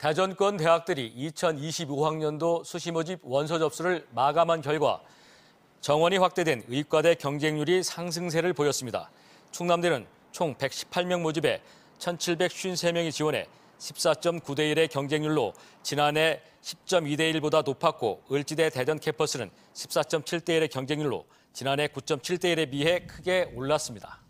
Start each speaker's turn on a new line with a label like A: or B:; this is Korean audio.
A: 대전권 대학들이 2025학년도 수시 모집 원서 접수를 마감한 결과 정원이 확대된 의과대 경쟁률이 상승세를 보였습니다. 충남대는 총 118명 모집에 1,753명이 지원해 14.9대 1의 경쟁률로 지난해 10.2대 1보다 높았고 을지대 대전 캠퍼스는 14.7대 1의 경쟁률로 지난해 9.7대 1에 비해 크게 올랐습니다.